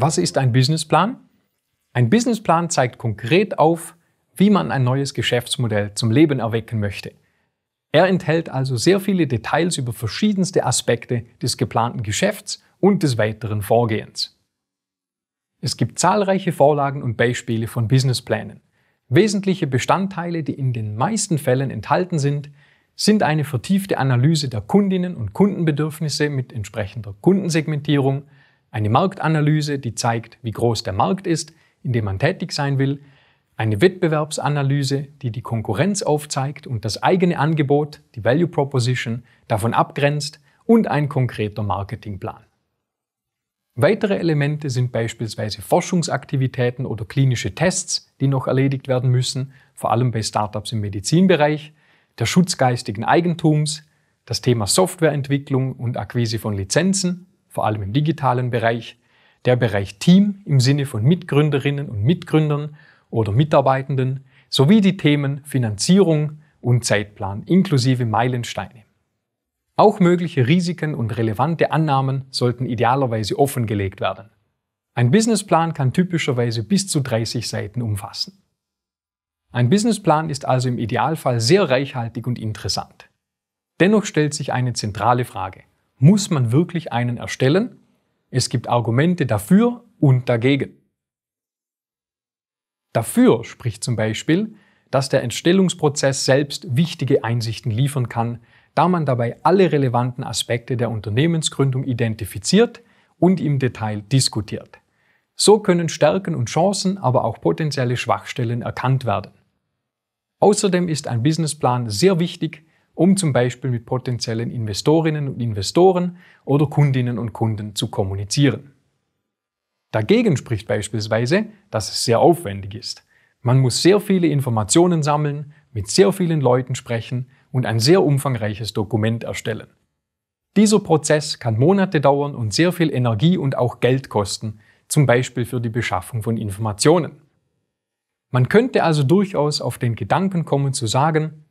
Was ist ein Businessplan? Ein Businessplan zeigt konkret auf, wie man ein neues Geschäftsmodell zum Leben erwecken möchte. Er enthält also sehr viele Details über verschiedenste Aspekte des geplanten Geschäfts und des weiteren Vorgehens. Es gibt zahlreiche Vorlagen und Beispiele von Businessplänen. Wesentliche Bestandteile, die in den meisten Fällen enthalten sind, sind eine vertiefte Analyse der Kundinnen und Kundenbedürfnisse mit entsprechender Kundensegmentierung, eine Marktanalyse, die zeigt, wie groß der Markt ist, in dem man tätig sein will, eine Wettbewerbsanalyse, die die Konkurrenz aufzeigt und das eigene Angebot, die Value Proposition, davon abgrenzt und ein konkreter Marketingplan. Weitere Elemente sind beispielsweise Forschungsaktivitäten oder klinische Tests, die noch erledigt werden müssen, vor allem bei Startups im Medizinbereich, der Schutz geistigen Eigentums, das Thema Softwareentwicklung und Akquise von Lizenzen vor allem im digitalen Bereich, der Bereich Team im Sinne von Mitgründerinnen und Mitgründern oder Mitarbeitenden sowie die Themen Finanzierung und Zeitplan inklusive Meilensteine. Auch mögliche Risiken und relevante Annahmen sollten idealerweise offengelegt werden. Ein Businessplan kann typischerweise bis zu 30 Seiten umfassen. Ein Businessplan ist also im Idealfall sehr reichhaltig und interessant. Dennoch stellt sich eine zentrale Frage. Muss man wirklich einen erstellen? Es gibt Argumente dafür und dagegen. Dafür spricht zum Beispiel, dass der Entstellungsprozess selbst wichtige Einsichten liefern kann, da man dabei alle relevanten Aspekte der Unternehmensgründung identifiziert und im Detail diskutiert. So können Stärken und Chancen, aber auch potenzielle Schwachstellen erkannt werden. Außerdem ist ein Businessplan sehr wichtig, um zum Beispiel mit potenziellen Investorinnen und Investoren oder Kundinnen und Kunden zu kommunizieren. Dagegen spricht beispielsweise, dass es sehr aufwendig ist. Man muss sehr viele Informationen sammeln, mit sehr vielen Leuten sprechen und ein sehr umfangreiches Dokument erstellen. Dieser Prozess kann Monate dauern und sehr viel Energie und auch Geld kosten, zum Beispiel für die Beschaffung von Informationen. Man könnte also durchaus auf den Gedanken kommen zu sagen,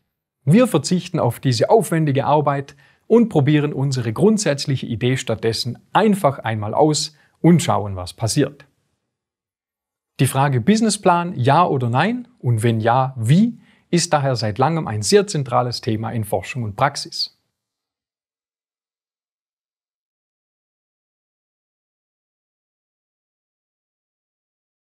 wir verzichten auf diese aufwendige Arbeit und probieren unsere grundsätzliche Idee stattdessen einfach einmal aus und schauen, was passiert. Die Frage Businessplan, ja oder nein und wenn ja, wie, ist daher seit langem ein sehr zentrales Thema in Forschung und Praxis.